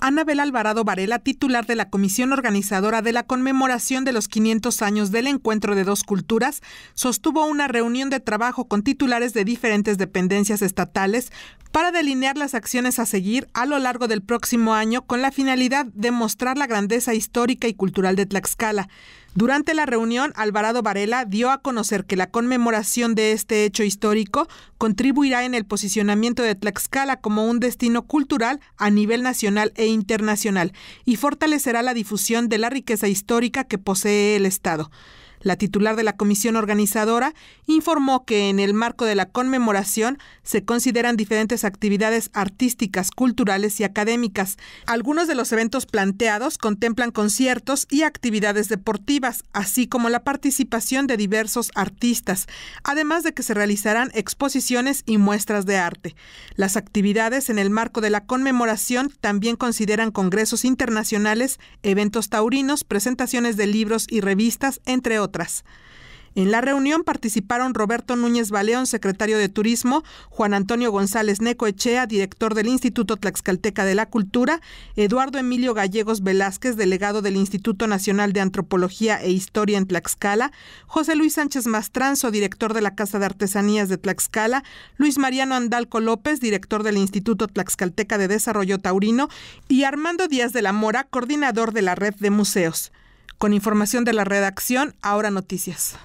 Anabel Alvarado Varela, titular de la comisión organizadora de la conmemoración de los 500 años del Encuentro de Dos Culturas, sostuvo una reunión de trabajo con titulares de diferentes dependencias estatales para delinear las acciones a seguir a lo largo del próximo año con la finalidad de mostrar la grandeza histórica y cultural de Tlaxcala. Durante la reunión, Alvarado Varela dio a conocer que la conmemoración de este hecho histórico contribuirá en el posicionamiento de Tlaxcala como un destino cultural a nivel nacional e internacional y fortalecerá la difusión de la riqueza histórica que posee el Estado. La titular de la comisión organizadora informó que en el marco de la conmemoración se consideran diferentes actividades artísticas, culturales y académicas. Algunos de los eventos planteados contemplan conciertos y actividades deportivas, así como la participación de diversos artistas, además de que se realizarán exposiciones y muestras de arte. Las actividades en el marco de la conmemoración también consideran congresos internacionales, eventos taurinos, presentaciones de libros y revistas, entre otros. En la reunión participaron Roberto Núñez Baleón, secretario de Turismo, Juan Antonio González Neco Echea, director del Instituto Tlaxcalteca de la Cultura, Eduardo Emilio Gallegos Velázquez, delegado del Instituto Nacional de Antropología e Historia en Tlaxcala, José Luis Sánchez Mastranzo, director de la Casa de Artesanías de Tlaxcala, Luis Mariano Andalco López, director del Instituto Tlaxcalteca de Desarrollo Taurino, y Armando Díaz de la Mora, coordinador de la Red de Museos. Con información de la redacción, ahora noticias.